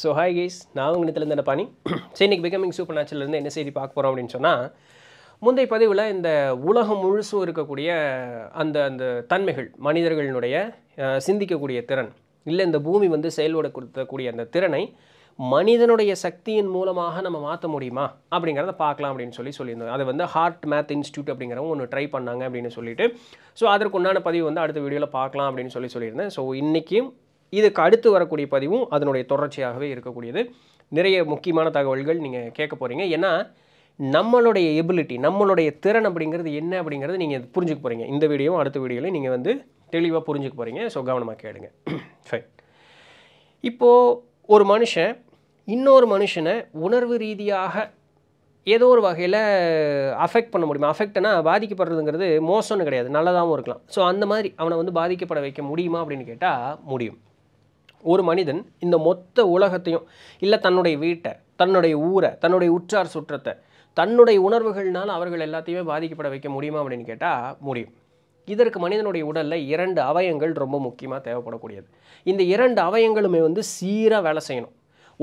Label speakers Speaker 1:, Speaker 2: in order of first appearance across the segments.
Speaker 1: so hi guys நான் உங்கள் நிலத்தில் இந்த பாணி சரி இன்றைக்கி பிகமிங் சூப்பர் நேச்சுரலேருந்து என்ன செய்தி பார்க்க போகிறோம் அப்படின்னு சொன்னால் முந்தைய பதிவில் இந்த உலகம் முழுசும் இருக்கக்கூடிய அந்த அந்த தன்மைகள் மனிதர்களினுடைய சிந்திக்கக்கூடிய திறன் இல்லை இந்த பூமி வந்து செயல்படக்கூடிய அந்த திறனை மனிதனுடைய சக்தியின் மூலமாக நம்ம மாற்ற முடியுமா அப்படிங்கிறத பார்க்கலாம் அப்படின்னு சொல்லி சொல்லியிருந்தோம் அதை வந்து ஹார்ட் மேத் இன்ஸ்டியூட் அப்படிங்கிறவங்க ஒன்று ட்ரை பண்ணாங்க அப்படின்னு சொல்லிட்டு ஸோ அதற்கு உண்டான பதிவு வந்து அடுத்த வீடியோவில் பார்க்கலாம் அப்படின்னு சொல்லி சொல்லியிருந்தேன் ஸோ இன்றைக்கும் இதுக்கு அடுத்து வரக்கூடிய பதிவும் அதனுடைய தொடர்ச்சியாகவே இருக்கக்கூடியது நிறைய முக்கியமான தகவல்கள் நீங்கள் கேட்க போகிறீங்க ஏன்னா நம்மளுடைய எபிலிட்டி நம்மளுடைய திறன் அப்படிங்கிறது என்ன அப்படிங்கிறது நீங்கள் புரிஞ்சுக்க போகிறீங்க இந்த வீடியோவும் அடுத்த வீடியோலையும் நீங்கள் வந்து தெளிவாக புரிஞ்சுக்க போகிறீங்க ஸோ கவனமாக கேளுங்க இப்போது ஒரு மனுஷன் இன்னொரு மனுஷனை உணர்வு ரீதியாக ஏதோ ஒரு வகையில் அஃபெக்ட் பண்ண முடியுமா அஃபெக்ட்னா பாதிக்கப்படுறதுங்கிறது மோசம்னு கிடையாது நல்லதாகவும் இருக்கலாம் ஸோ அந்த மாதிரி அவனை வந்து பாதிக்கப்பட வைக்க முடியுமா அப்படின்னு கேட்டால் முடியும் ஒரு மனிதன் இந்த மொத்த உலகத்தையும் இல்லை தன்னுடைய வீட்டை தன்னுடைய ஊரை தன்னுடைய உற்றார் சுற்றத்தை தன்னுடைய உணர்வுகள்னால் அவர்கள் எல்லாத்தையுமே பாதிக்கப்பட வைக்க முடியுமா அப்படின்னு கேட்டால் முடியும் இதற்கு மனிதனுடைய உடலில் இரண்டு அவயங்கள் ரொம்ப முக்கியமாக தேவைப்படக்கூடியது இந்த இரண்டு அவயங்களுமே வந்து சீராக வேலை செய்யணும்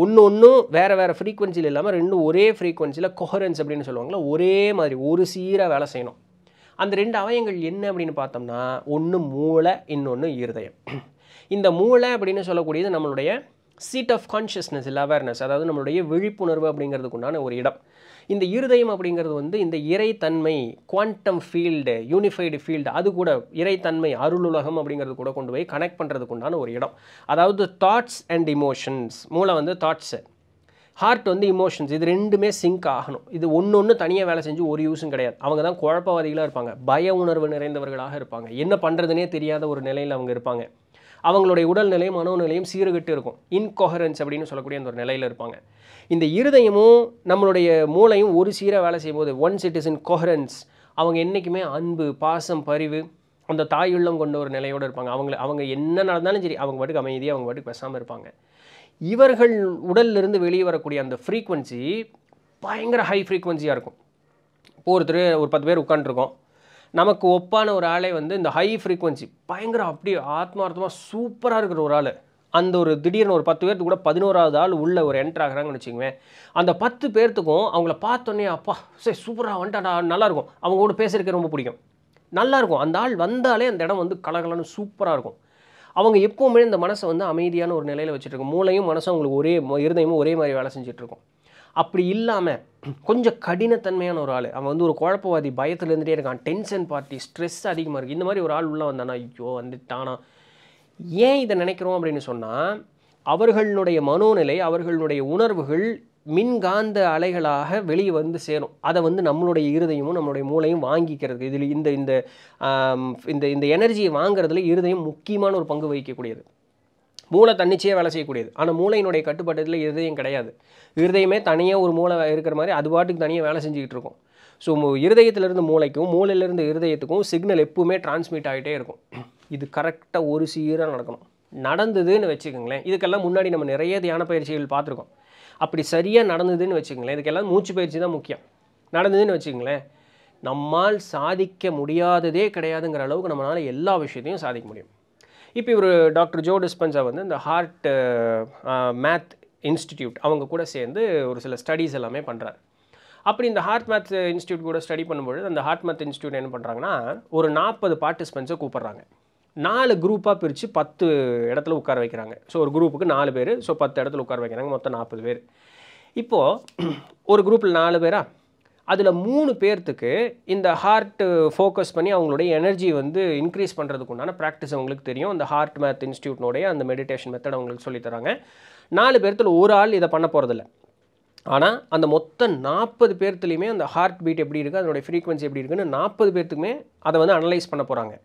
Speaker 1: ஒன்று ஒன்றும் வேறு வேறு ஃப்ரீக்வன்சியில் இல்லாமல் ரெண்டும் ஒரே ஃப்ரீக்வன்சியில் கொஹரன்ஸ் அப்படின்னு சொல்லுவாங்களா ஒரே மாதிரி ஒரு சீராக வேலை செய்யணும் அந்த ரெண்டு அவயங்கள் என்ன அப்படின்னு பார்த்தோம்னா ஒன்று மூளை இன்னொன்று இருதயம் இந்த மூளை அப்படின்னு சொல்லக்கூடியது நம்மளுடைய சீட் ஆஃப் கான்ஷியஸ்னஸ் இல்லை அவேர்னஸ் அதாவது நம்மளுடைய விழிப்புணர்வு அப்படிங்கிறதுக்குண்டான ஒரு இடம் இந்த இருதயம் அப்படிங்கிறது வந்து இந்த இறைத்தன்மை குவாண்டம் ஃபீல்டு யூனிஃபைடு ஃபீல்டு அது கூட இறைத்தன்மை அருளுலகம் அப்படிங்கிறது கூட கொண்டு போய் கனெக்ட் பண்ணுறதுக்கு உண்டான ஒரு இடம் அதாவது தாட்ஸ் அண்ட் இமோஷன்ஸ் மூளை வந்து தாட்ஸு ஹார்ட் வந்து இமோஷன்ஸ் இது ரெண்டுமே சிங்க் ஆகணும் இது ஒன்று ஒன்று தனியாக வேலை செஞ்சு ஒரு யூஸும் கிடையாது அவங்க தான் குழப்பவாதிகளாக இருப்பாங்க பய உணர்வு நிறைந்தவர்களாக இருப்பாங்க என்ன பண்ணுறதுனே தெரியாத ஒரு நிலையில் அவங்க இருப்பாங்க அவங்களுடைய உடல்நிலையும் மனோநிலையும் சீர்கிட்டு இருக்கும் இன்கொஹரன்ஸ் அப்படின்னு சொல்லக்கூடிய அந்த ஒரு நிலையில் இருப்பாங்க இந்த இருதயமும் நம்மளுடைய மூளையும் ஒரு சீராக வேலை செய்யும்போது once it is in coherence அவங்க என்றைக்குமே அன்பு பாசம் பரிவு அந்த தாய் உள்ளம் கொண்ட ஒரு நிலையோடு இருப்பாங்க அவங்கள அவங்க என்ன நடந்தாலும் சரி அவங்க பாட்டுக்கு அமைதியாக அவங்க பாட்டுக்கு பேசாமல் இருப்பாங்க இவர்கள் உடல்லிருந்து வெளியே வரக்கூடிய அந்த ஃப்ரீக்குவென்சி பயங்கர ஹை ஃப்ரீக்வன்சியாக இருக்கும் இப்போ ஒருத்தர் ஒரு பத்து பேர் உட்காந்துருக்கோம் நமக்கு ஒப்பான ஒரு ஆளே வந்து இந்த ஹை ஃப்ரீக்வன்சி பயங்கர அப்படியே ஆத்மார்த்தமாக சூப்பராக இருக்கிற ஒரு ஆள் அந்த ஒரு திடீர்னு ஒரு பத்து பேர்த்து கூட பதினோராவது ஆள் உள்ள ஒரு என்ட்ரு ஆகிறாங்கன்னு வச்சுக்குவேன் அந்த பத்து பேர்த்துக்கும் அவங்கள பார்த்தோன்னே அப்பா சரி சூப்பராக வந்துட்டாடா நல்லாயிருக்கும் அவங்க கூட பேசுறதுக்கு ரொம்ப பிடிக்கும் நல்லாயிருக்கும் அந்த ஆள் வந்தாலே அந்த இடம் வந்து கலகலன்னு சூப்பராக இருக்கும் அவங்க எப்போவுமே இந்த மனசை வந்து அமைதியான ஒரு நிலையில் வச்சுட்டுருக்கோம் மூளையும் மனசும் அவங்களுக்கு ஒரே இருதயமும் ஒரே மாதிரி வேலை செஞ்சுட்ருக்கோம் அப்படி இல்லாமல் கொஞ்சம் கடினத்தன்மையான ஒரு ஆள் அவன் வந்து ஒரு குழப்பவாதி பயத்தில் இருந்துகிட்டே இருக்கான் டென்ஷன் பார்ட்டி ஸ்ட்ரெஸ் அதிகமாக இருக்குது இந்த மாதிரி ஒரு ஆள் உள்ளே வந்தானா ஐயோ வந்துட்டானா ஏன் இதை நினைக்கிறோம் அப்படின்னு சொன்னால் அவர்களுடைய மனோநிலை அவர்களுடைய உணர்வுகள் மின்காந்த அலைகளாக வெளியே வந்து சேரும் அதை வந்து நம்மளுடைய இருதயமும் நம்மளுடைய மூளையும் வாங்கிக்கிறது இதில் இந்த இந்த இந்த இந்த எனர்ஜியை வாங்குறதுல இருதயம் முக்கியமான ஒரு பங்கு வகிக்கக்கூடியது மூளை தன்னிச்சையாக வேலை செய்யக்கூடியது ஆனால் மூளையினுடைய கட்டுப்பாட்டத்தில் இருதயம் கிடையாது இருதயமே தனியாக ஒரு மூளை இருக்கிற மாதிரி அது பாட்டுக்கு தனியாக வேலை செஞ்சுக்கிட்டு இருக்கும் ஸோ இருதயத்திலிருந்து மூளைக்கும் மூளையிலிருந்து இருதயத்துக்கும் சிக்னல் எப்பவுமே டிரான்ஸ்மிட் ஆகிட்டே இருக்கும் இது கரெக்டாக ஒரு சீராக நடக்கணும் நடந்ததுன்னு வச்சுக்கோங்களேன் இதுக்கெல்லாம் முன்னாடி நம்ம நிறைய தியான பயிற்சிகள் பார்த்துருக்கோம் அப்படி சரியாக நடந்ததுன்னு வச்சுக்கோங்களேன் இதுக்கெல்லாம் மூச்சு பயிற்சி தான் முக்கியம் நடந்ததுன்னு வச்சுக்கோங்களேன் நம்மால் சாதிக்க முடியாததே கிடையாதுங்கிற அளவுக்கு நம்மளால் எல்லா விஷயத்தையும் சாதிக்க முடியும் இப்போ இவர் டாக்டர் ஜோ டிஸ்பென்சா வந்து இந்த ஹார்ட் மேத் இன்ஸ்டிடியூட் அவங்க கூட சேர்ந்து ஒரு சில ஸ்டடீஸ் எல்லாமே பண்ணுறாரு அப்படி இந்த ஹார்ட் மேத் இன்ஸ்டியூட் கூட ஸ்டடி பண்ணும்பொழுது அந்த ஹார்ட் மேத் இன்ஸ்டியூட் என்ன பண்ணுறாங்கன்னா ஒரு நாற்பது பார்ட்டிசிபென்ட்ஸை கூப்பிட்றாங்க நாலு குரூப்பாக பிரித்து பத்து இடத்துல உட்கார வைக்கிறாங்க ஸோ ஒரு குரூப்புக்கு நாலு பேர் ஸோ பத்து இடத்துல உட்கார வைக்கிறாங்க மொத்தம் நாற்பது பேர் இப்போது ஒரு குரூப்பில் நாலு பேராக அதில் மூணு பேர்த்துக்கு இந்த ஹார்ட்டு ஃபோக்கஸ் பண்ணி அவங்களுடைய எனர்ஜி வந்து இன்க்ரீஸ் பண்ணுறதுக்கு உண்டான ப்ராக்டிஸ் அவங்களுக்கு தெரியும் அந்த ஹார்ட் மேத் இன்ஸ்டியூட்னுடைய அந்த மெடிடேஷன் மெத்தட் அவங்களுக்கு சொல்லித்தராங்க நாலு பேர்த்தில் ஒரு ஆள் இதை பண்ண போகிறதில்ல ஆனால் அந்த மொத்த நாற்பது பேர்த்துலேயுமே அந்த ஹார்ட் பீட் எப்படி இருக்குது அதனுடைய ஃப்ரீக்வன்சி எப்படி இருக்குன்னு நாற்பது பேர்த்துக்குமே அதை வந்து அனலைஸ் பண்ண போகிறாங்க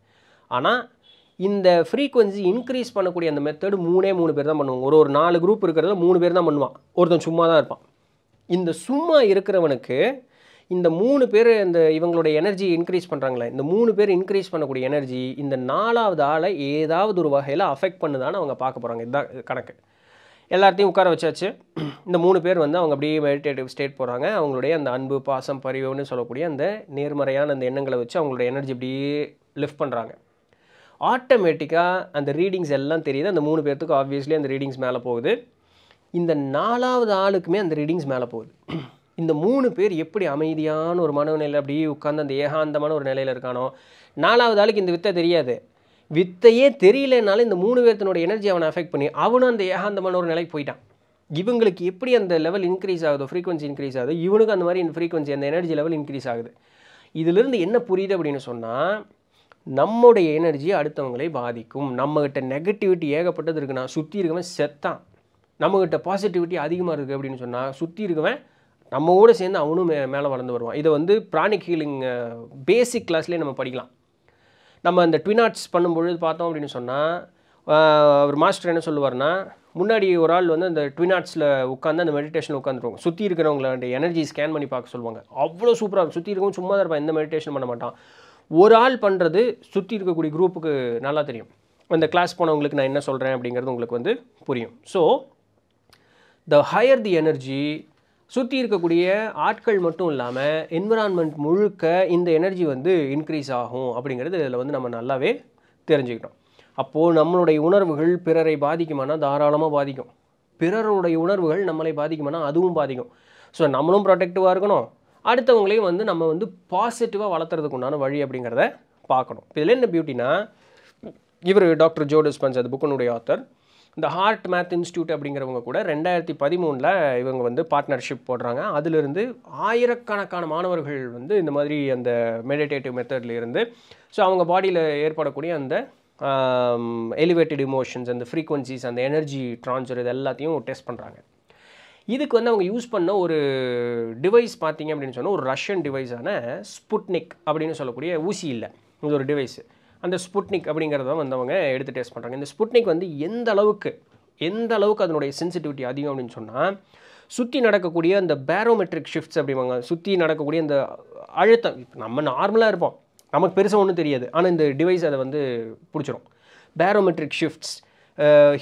Speaker 1: ஆனால் இந்த ஃப்ரீக்வன்சி இன்க்ரீஸ் பண்ணக்கூடிய அந்த மெத்தடு மூணே மூணு பேர் தான் பண்ணுவாங்க ஒரு ஒரு நாலு குரூப் இருக்கிறதுல மூணு பேர் தான் பண்ணுவான் ஒருத்தன் சும்மா தான் இருப்பான் இந்த சும்மா இருக்கிறவனுக்கு இந்த மூணு பேர் இந்த இவங்களோட எனர்ஜி இன்க்ரீஸ் பண்ணுறாங்களே இந்த மூணு பேர் இன்க்ரீஸ் பண்ணக்கூடிய எனர்ஜி இந்த நாலாவது ஆளை ஏதாவது ஒரு வகையில் அஃபெக்ட் பண்ணுதான்னு அவங்க பார்க்க போகிறாங்க இதுதான் கணக்கு எல்லாத்தையும் உட்கார வச்சாச்சு இந்த மூணு பேர் வந்து அவங்க அப்படியே மெடிடேட்டிவ் ஸ்டேட் போகிறாங்க அவங்களுடைய அந்த அன்பு பாசம் பரிவுன்னு சொல்லக்கூடிய அந்த நேர்மறையான அந்த எண்ணங்களை வச்சு அவங்களோட எனர்ஜி இப்படியே லிஃப்ட் பண்ணுறாங்க ஆட்டோமேட்டிக்காக அந்த ரீடிங்ஸ் எல்லாம் தெரியுது அந்த மூணு பேர்த்துக்கு ஆப்வியஸ்லி அந்த ரீடிங்ஸ் மேலே போகுது இந்த நாலாவது ஆளுக்குமே அந்த ரீடிங்ஸ் மேலே போகுது இந்த மூணு பேர் எப்படி அமைதியான ஒரு மனநிலையில் அப்படியே உட்காந்து அந்த ஏகாந்தமான ஒரு நிலையில் இருக்கானோ நாலாவது ஆளுக்கு இந்த வித்தை தெரியாது வித்தையே தெரியலனாலும் இந்த மூணு பேர்த்தனுடைய எனர்ஜி அவனை அஃபெக்ட் பண்ணி அவனும் அந்த ஏகாந்தமான ஒரு நிலைக்கு போயிட்டான் இவங்களுக்கு எப்படி அந்த லெவல் இன்க்ரீஸ் ஆகுதோ ஃப்ரீக்வன்சி இன்க்ரீஸ் ஆகுது இவனுக்கு அந்த மாதிரி ஃப்ரீக்வன்சி அந்த எனர்ஜி லெவல் இன்க்ரீஸ் ஆகுது இதிலிருந்து என்ன புரியுது அப்படின்னு சொன்னால் நம்முடைய எனர்ஜி அடுத்தவங்களை பாதிக்கும் நம்மகிட்ட நெகட்டிவிட்டி ஏகப்பட்டது இருக்குன்னா சுற்றி இருக்கவன் செத்தான் நம்மகிட்ட பாசிட்டிவிட்டி அதிகமாக இருக்குது அப்படின்னு சொன்னால் சுற்றி இருக்கவன் நம்ம கூட சேர்ந்து அவனும் மே மேலே வளர்ந்து வருவான் இதை வந்து பிராணிக் ஹீலிங் பேசிக் கிளாஸ்லேயே நம்ம படிக்கலாம் நம்ம அந்த ட்வின் ஆர்ட்ஸ் பண்ணும்பொழுது பார்த்தோம் அப்படின்னு சொன்னால் ஒரு மாஸ்டர் என்ன சொல்லுவார்னா முன்னாடி ஒரு ஆள் வந்து அந்த ட்வின் ஆர்ட்ஸில் உட்காந்து அந்த மெடிடேஷனில் உட்காந்துருவாங்க சுற்றி இருக்கிறவங்களோட எனர்ஜி ஸ்கேன் பண்ணி பார்க்க சொல்லுவாங்க அவ்வளோ சூப்பராக இருக்கும் சுற்றி இருக்கவும் சும்மா தான் இருப்பான் எந்த மெடிடேஷன் பண்ண மாட்டான் ஒரு ஆள் பண்ணுறது சுற்றி இருக்கக்கூடிய குரூப்புக்கு நல்லா தெரியும் அந்த கிளாஸ் போனவங்களுக்கு நான் என்ன சொல்கிறேன் அப்படிங்கிறது உங்களுக்கு வந்து புரியும் so the higher the energy சுற்றி இருக்கக்கூடிய ஆட்கள் மட்டும் இல்லாமல் என்விரான்மெண்ட் முழுக்க இந்த எனர்ஜி வந்து இன்க்ரீஸ் ஆகும் அப்படிங்கிறது இதில் வந்து நம்ம நல்லாவே தெரிஞ்சுக்கிட்டோம் அப்போது நம்மளுடைய உணர்வுகள் பிறரை பாதிக்குமானால் தாராளமாக பாதிக்கும் பிறருடைய உணர்வுகள் நம்மளை பாதிக்குமானால் அதுவும் பாதிக்கும் ஸோ நம்மளும் ப்ரொடெக்டிவாக இருக்கணும் அடுத்தவங்களையும் வந்து நம்ம வந்து பாசிட்டிவாக வளர்த்துறதுக்கு உண்டான வழி அப்படிங்கிறத பார்க்கணும் இதில் என்ன பியூட்டினா இவர் டாக்டர் டிஸ்பன்ஸ் அது புக்கனுடைய ஆத்தர் இந்த ஹார்ட் மேத் இன்ஸ்டியூட் அப்படிங்கிறவங்க கூட ரெண்டாயிரத்தி பதிமூணில் இவங்க வந்து பார்ட்னர்ஷிப் போடுறாங்க அதிலிருந்து ஆயிரக்கணக்கான மாணவர்கள் வந்து இந்த மாதிரி அந்த மெடிடேட்டிவ் மெத்தட்லேருந்து ஸோ அவங்க பாடியில் ஏற்படக்கூடிய அந்த எலிவேட்டட் இமோஷன்ஸ் அந்த ஃப்ரீக்வன்சிஸ் அந்த எனர்ஜி ட்ரான்ஸ்ஃபர் இது எல்லாத்தையும் டெஸ்ட் பண்ணுறாங்க இதுக்கு வந்து அவங்க யூஸ் பண்ண ஒரு டிவைஸ் பார்த்திங்க அப்படின்னு சொன்னால் ஒரு ரஷ்யன் டிவைஸான ஸ்புட்னிக் அப்படின்னு சொல்லக்கூடிய ஊசி இல்லை இது ஒரு டிவைஸு அந்த ஸ்புட்னிக் அப்படிங்கிறத வந்தவங்க எடுத்து டெஸ்ட் பண்ணுறாங்க இந்த ஸ்புட்னிக் வந்து எந்த அளவுக்கு எந்த அளவுக்கு அதனுடைய சென்சிட்டிவிட்டி அதிகம் அப்படின்னு சொன்னால் சுற்றி நடக்கக்கூடிய அந்த பேரோமெட்ரிக் ஷிஃப்ட்ஸ் அப்படிம்பாங்க சுற்றி நடக்கக்கூடிய அந்த அழுத்தம் இப்போ நம்ம நார்மலாக இருப்போம் நமக்கு பெருசாக ஒன்றும் தெரியாது ஆனால் இந்த டிவைஸ் அதை வந்து பிடிச்சிரும் barometric shifts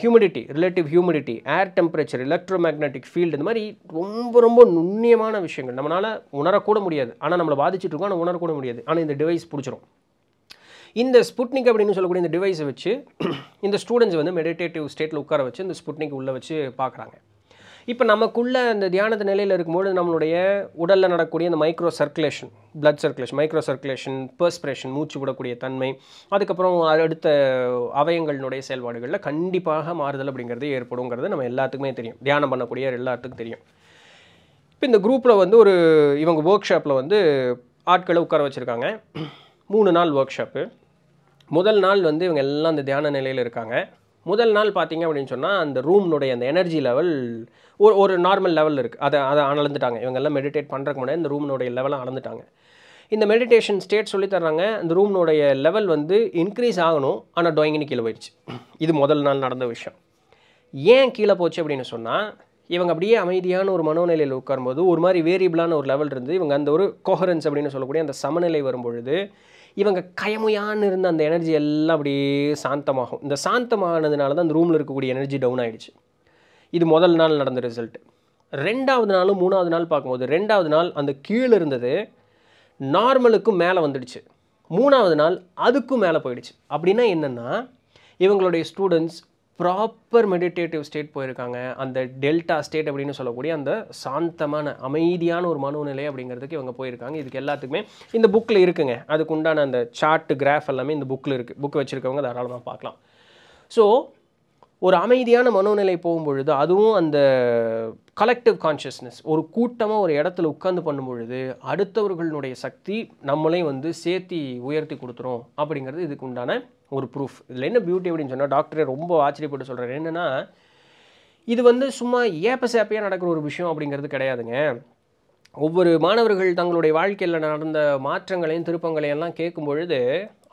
Speaker 1: humidity relative humidity air temperature electromagnetic field இந்த மாதிரி ரொம்ப ரொம்ப நுண்ணியமான விஷயங்கள் நம்மளால் உணரக்கூட முடியாது ஆனால் நம்மளை பாதிச்சுட்டு இருக்கோம் ஆனால் உணரக்கூட முடியாது ஆனால் இந்த டிவைஸ் பிடிச்சிரும் இந்த ஸ்புட்னிக் அப்படின்னு சொல்லக்கூடிய இந்த டிவைஸை வச்சு இந்த ஸ்டூடெண்ட்ஸ் வந்து மெடிடேட்டிவ் ஸ்டேட்டில் உட்கார வச்சு இந்த ஸ்புட்னிக் உள்ளே வச்சு பார்க்குறாங்க இப்போ நமக்குள்ளே இந்த தியானத்து நிலையில் இருக்கும்போது நம்மளுடைய உடலில் நடக்கூடிய இந்த micro circulation blood circulation micro circulation perspiration மூச்சு விடக்கூடிய தன்மை அதுக்கப்புறம் அடுத்த அவயங்களினுடைய செயல்பாடுகளில் கண்டிப்பாக மாறுதல் அப்படிங்கிறது ஏற்படுங்கிறது நம்ம எல்லாத்துக்குமே தெரியும் தியானம் பண்ணக்கூடிய எல்லாத்துக்கும் தெரியும் இப்போ இந்த குரூப்பில் வந்து ஒரு இவங்க ஒர்க் ஷாப்பில் வந்து ஆட்களை உட்கார வச்சுருக்காங்க மூணு நாள் ஒர்க் ஷாப்பு முதல் நாள் வந்து இவங்க எல்லாம் அந்த தியான நிலையில் இருக்காங்க முதல் நாள் பார்த்தீங்க அப்படின்னு சொன்னால் அந்த ரூம்னுடைய அந்த எனர்ஜி லெவல் ஒரு ஒரு நார்மல் லெவல் இருக்குது அதை அதை அளந்துட்டாங்க இவங்கெல்லாம் மெடிடேட் பண்ணுறதுக்கு முன்னாடி இந்த ரூம்னுடைய லெவலாக அளந்துட்டாங்க இந்த மெடிடேஷன் ஸ்டேட் சொல்லித்தர்றாங்க அந்த ரூம்னுடைய லெவல் வந்து இன்க்ரீஸ் ஆகணும் ஆனால் டொயங்கினி கீழே போயிடுச்சு இது முதல் நாள் நடந்த விஷயம் ஏன் கீழே போச்சு அப்படின்னு சொன்னால் இவங்க அப்படியே அமைதியான ஒரு மனோநிலையில் உட்காரும்போது ஒரு மாதிரி வேரியபிளான ஒரு லெவல் இருந்து இவங்க அந்த ஒரு கோஹரன்ஸ் அப்படின்னு சொல்லக்கூடிய அந்த சமநிலை வரும்பொழுது இவங்க கயமையான்னு இருந்த அந்த எனர்ஜி எல்லாம் அப்படியே சாந்தமாகும் இந்த சாந்தமானதுனால தான் அந்த ரூமில் இருக்கக்கூடிய எனர்ஜி டவுன் ஆகிடுச்சு இது முதல் நாள் நடந்த ரிசல்ட் ரெண்டாவது நாளும் மூணாவது நாள் பார்க்கும்போது ரெண்டாவது நாள் அந்த கீழே இருந்தது நார்மலுக்கும் மேலே வந்துடுச்சு மூணாவது நாள் அதுக்கும் மேலே போயிடுச்சு அப்படின்னா என்னென்னா இவங்களுடைய ஸ்டூடெண்ட்ஸ் ப்ராப்பர் மெடிடேட்டிவ் ஸ்டேட் போயிருக்காங்க அந்த டெல்டா ஸ்டேட் அப்படின்னு சொல்லக்கூடிய அந்த சாந்தமான அமைதியான ஒரு மனநிலை அப்படிங்கிறதுக்கு இவங்க போயிருக்காங்க இதுக்கு எல்லாத்துக்குமே இந்த புக்கில் இருக்குங்க அதுக்கு உண்டான அந்த சார்ட்டு கிராஃப் எல்லாமே இந்த புக்கில் இருக்குது புக் வச்சுருக்கவங்க தாராளமாக பார்க்கலாம் ஸோ ஒரு அமைதியான மனோநிலை போகும்பொழுது அதுவும் அந்த கலெக்டிவ் கான்ஷியஸ்னஸ் ஒரு கூட்டமாக ஒரு இடத்துல உட்காந்து பண்ணும் பொழுது அடுத்தவர்களுடைய சக்தி நம்மளையும் வந்து சேர்த்தி உயர்த்தி கொடுத்துரும் அப்படிங்கிறது இதுக்கு உண்டான ஒரு ப்ரூஃப் இதில் என்ன பியூட்டி அப்படின்னு சொன்னால் டாக்டரே ரொம்ப ஆச்சரியப்பட்டு சொல்கிறார் என்னென்னா இது வந்து சும்மா ஏப்ப சேப்பையாக நடக்கிற ஒரு விஷயம் அப்படிங்கிறது கிடையாதுங்க ஒவ்வொரு மாணவர்கள் தங்களுடைய வாழ்க்கையில் நடந்த மாற்றங்களையும் திருப்பங்களையெல்லாம் கேட்கும் பொழுது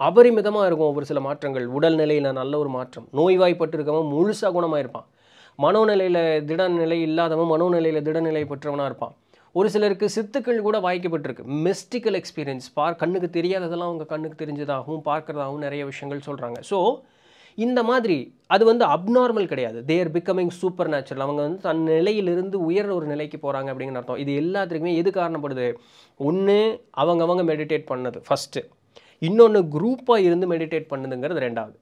Speaker 1: அபரிமிதமாக இருக்கும் ஒவ்வொரு சில மாற்றங்கள் உடல்நிலையில் நல்ல ஒரு மாற்றம் நோய்வாய்ப்பட்டு இருக்கவன் முழுசாக இருப்பான் மனோநிலையில் திடநிலை இல்லாதவன் மனோநிலையில் திடநிலை பெற்றவனாக இருப்பான் ஒரு சிலருக்கு சித்துக்கள் கூட வாய்க்கப்பட்டிருக்கு மிஸ்டிக்கல் எக்ஸ்பீரியன்ஸ் பார் கண்ணுக்கு தெரியாததெல்லாம் அவங்க கண்ணுக்கு தெரிஞ்சதாகவும் பார்க்குறதாகவும் நிறைய விஷயங்கள் சொல்கிறாங்க ஸோ இந்த மாதிரி அது வந்து அப்நார்மல் கிடையாது தேர் பிகமிங் சூப்பர் நேச்சுரல் அவங்க வந்து தன் நிலையிலிருந்து உயர்ற ஒரு நிலைக்கு போகிறாங்க அப்படிங்கிற அர்த்தம் இது எல்லாத்துக்குமே எது காரணப்படுது ஒன்று அவங்கவங்க மெடிடேட் பண்ணது ஃபஸ்ட்டு இன்னொன்று குரூப்பாக இருந்து மெடிடேட் பண்ணுதுங்கிறது ரெண்டாவது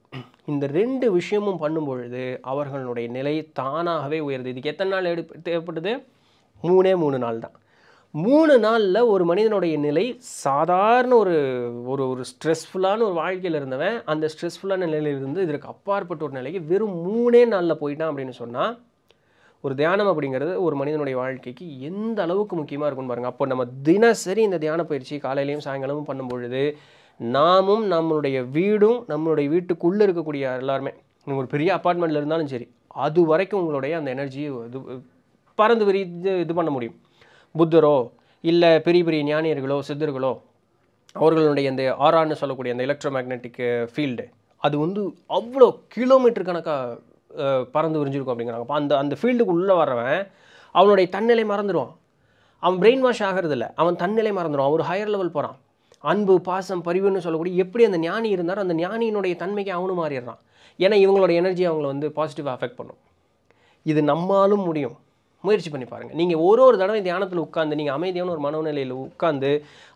Speaker 1: இந்த ரெண்டு விஷயமும் பண்ணும்பொழுது அவர்களுடைய நிலை தானாகவே உயருது இதுக்கு எத்தனை நாள் எடு தேவைப்பட்டது மூணே மூணு நாள் தான் மூணு நாளில் ஒரு மனிதனுடைய நிலை சாதாரண ஒரு ஒரு ஒரு ஸ்ட்ரெஸ்ஃபுல்லான ஒரு வாழ்க்கையில் இருந்தவன் அந்த ஸ்ட்ரெஸ்ஃபுல்லான நிலையிலிருந்து இதற்கு அப்பாற்பட்ட ஒரு நிலைக்கு வெறும் மூணே நாளில் போயிட்டான் அப்படின்னு சொன்னால் ஒரு தியானம் அப்படிங்கிறது ஒரு மனிதனுடைய வாழ்க்கைக்கு எந்த அளவுக்கு முக்கியமாக இருக்குன்னு பாருங்கள் அப்போ நம்ம தினசரி இந்த தியான பயிற்சி காலையிலையும் சாயங்காலமும் பண்ணும்பொழுது நாமும் நம்மளுடைய வீடும் நம்மளுடைய வீட்டுக்குள்ளே இருக்கக்கூடிய எல்லாருமே நீங்கள் ஒரு பெரிய அப்பார்ட்மெண்ட்டில் இருந்தாலும் சரி அது வரைக்கும் உங்களுடைய அந்த எனர்ஜியை இது பறந்து விரித்து இது பண்ண முடியும் புத்தரோ இல்லை பெரிய பெரிய ஞானியர்களோ சித்தர்களோ அவர்களுடைய இந்த ஆரான்னு சொல்லக்கூடிய அந்த எலக்ட்ரோ மேக்னெட்டிக் ஃபீல்டு அது வந்து அவ்வளோ கிலோமீட்டர் கணக்காக பறந்து விரிஞ்சிருக்கும் அப்படிங்கிறாங்க அப்போ அந்த அந்த ஃபீல்டுக்கு உள்ளே வரவன் அவனுடைய தன்னிலை மறந்துடுவான் அவன் பிரெயின் வாஷ் ஆகிறதில்ல அவன் தன்னிலை மறந்துடும் அவர் ஹையர் லெவல் போகிறான் அன்பு பாசம் பரிவுன்னு சொல்லக்கூடிய எப்படி அந்த ஞானி இருந்தாரோ அந்த ஞானியினுடைய தன்மைக்கு அவனும் மாறிடுறான் ஏன்னா இவங்களோட எனர்ஜி அவங்கள வந்து பாசிட்டிவாக அஃபெக்ட் பண்ணும் இது நம்மாலும் முடியும் முயற்சி பண்ணி பாருங்கள் நீங்கள் ஒரு ஒரு தடவை தியானத்தில் உட்காந்து நீங்கள் அமைதியான ஒரு மனநிலையில் உட்காந்து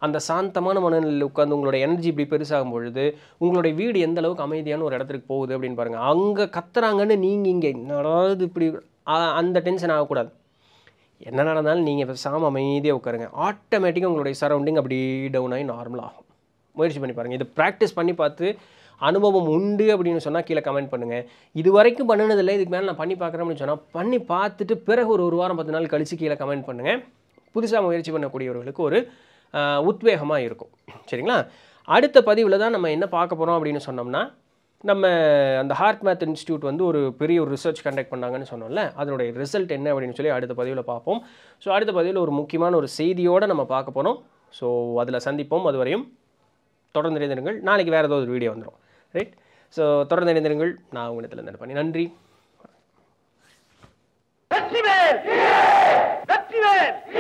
Speaker 1: அந்த சாந்தமான மனநிலையில் உட்காந்து உங்களோட எனர்ஜி இப்படி பெருசாகும் பொழுது உங்களுடைய வீடு எந்த அளவுக்கு அமைதியான ஒரு இடத்துக்கு போகுது அப்படின்னு பாருங்கள் அங்கே கத்துறாங்கன்னு நீங்கள் இங்கே அதாவது இப்படி அந்த டென்ஷன் ஆகக்கூடாது என்ன நடந்தாலும் நீங்கள் இப்போ சாம அமைதியாக உட்காருங்க ஆட்டோமேட்டிக்காக உங்களுடைய சரௌண்டிங் அப்படி டவுன் ஆகி நார்மல் ஆகும் முயற்சி பண்ணி பாருங்கள் இது ப்ராக்டிஸ் பண்ணி பார்த்து அனுபவம் உண்டு அப்படின்னு சொன்னால் கீழே கமெண்ட் பண்ணுங்கள் இது வரைக்கும் பண்ணினதில்லை இதுக்கு மேலே நான் பண்ணி பார்க்குறேன் அப்படின்னு சொன்னால் பண்ணி பார்த்துட்டு பிறகு ஒரு ஒரு வாரம் பத்து நாள் கழித்து கீழே கமெண்ட் பண்ணுங்கள் புதுசாக முயற்சி பண்ணக்கூடியவர்களுக்கு ஒரு உத்வேகமாக இருக்கும் சரிங்களா அடுத்த பதிவில் தான் நம்ம என்ன பார்க்க போகிறோம் அப்படின்னு சொன்னோம்னா நம்ம அந்த ஹார்ட் மேத் இன்ஸ்டியூட் வந்து ஒரு பெரிய ஒரு ரிசர்ச் கண்டக்ட் பண்ணாங்கன்னு சொன்னோம்ல அதனுடைய ரிசல்ட் என்ன அப்படின்னு சொல்லி அடுத்த பதிவில் பார்ப்போம் ஸோ அடுத்த பதிவில் ஒரு முக்கியமான ஒரு செய்தியோடு நம்ம பார்க்க போகிறோம் ஸோ அதில் சந்திப்போம் அதுவரையும் தொடர்ந்து இணைந்திருங்கள் நாளைக்கு வேறு ஏதோ ஒரு வீடியோ வந்துடும் ரைட் ஸோ தொடர்ந்து இணைந்திருங்கள் நான் உங்களிடத்தில் நினைப்பேன் நன்றி வெற்றி